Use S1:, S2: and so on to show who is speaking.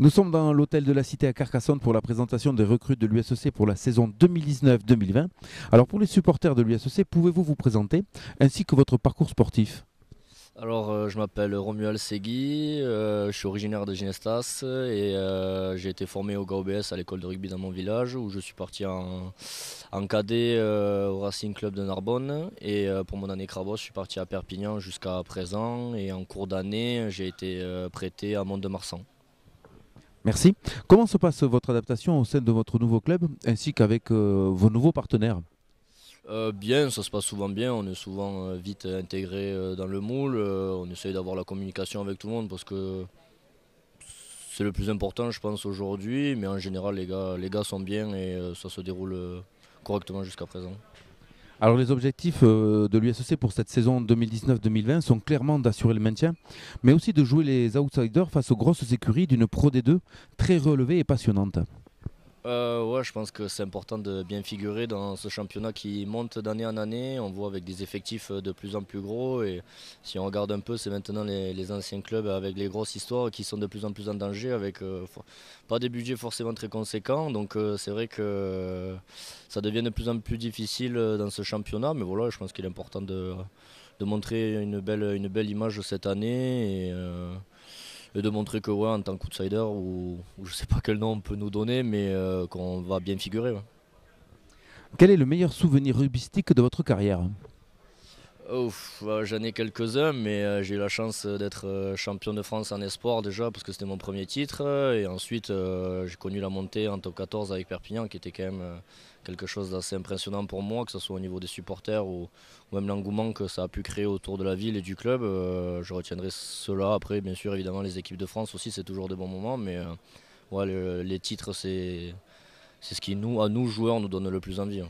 S1: Nous sommes dans l'hôtel de la Cité à Carcassonne pour la présentation des recrues de l'USEC pour la saison 2019-2020. Alors pour les supporters de l'USEC, pouvez-vous vous présenter ainsi que votre parcours sportif
S2: alors, euh, je m'appelle Romuald Segui, euh, je suis originaire de Ginestas et euh, j'ai été formé au GAOBS à l'école de rugby dans mon village où je suis parti en, en cadet au Racing Club de Narbonne. Et pour mon année Crabos, je suis parti à Perpignan jusqu'à présent et en cours d'année, j'ai été prêté à Mont-de-Marsan.
S1: Merci. Comment se passe votre adaptation au sein de votre nouveau club ainsi qu'avec euh, vos nouveaux partenaires
S2: euh, bien, ça se passe souvent bien, on est souvent euh, vite intégré dans le moule, on essaye d'avoir la communication avec tout le monde parce que c'est le plus important je pense aujourd'hui, mais en général les les gars sont bien et ça se déroule correctement jusqu'à présent.
S1: Alors les objectifs euh, de l'USC e pour cette saison 2019-2020 sont clairement d'assurer le maintien, mais aussi de jouer les outsiders face aux grosses écuries d'une Pro D2 très relevée et passionnante.
S2: Euh, je pense que c'est important de bien figurer dans ce championnat qui monte d'année en année. On voit avec des effectifs de plus en plus gros. Et si on regarde un peu, c'est maintenant les, anciens clubs avec les grosses histoires qui sont de plus en plus en danger, avec euh, pas des budgets forcément très conséquents. Donc euh, c'est vrai que ça devient de plus en plus difficile dans ce championnat. Mais voilà, je pense qu'il est important de, montrer une belle, une belle image cette année et de montrer que ouais, en tant qu'outsider ou, ou, je sais pas quel nom on peut nous donner, mais euh, qu'on va bien figurer.
S1: Quel est le meilleur souvenir rugbystique de votre carrière
S2: bah, j'en ai quelques-uns, mais euh, j'ai eu la chance euh, d'être euh, champion de France en espoir déjà parce que c'était mon premier titre. Et ensuite, j'ai connu la montée en top 14 avec Perpignan qui était quand même quelque chose d'assez impressionnant pour moi, que ce soit au niveau des supporters ou, même l'engouement que ça a pu créer autour de la ville et du club. je retiendrai cela. Après, bien sûr, évidemment, les équipes de France aussi, c'est toujours des bons moments, mais les, titres, c'est ce qui, nous, à nous, joueurs, nous donne le plus envie.
S1: Hein.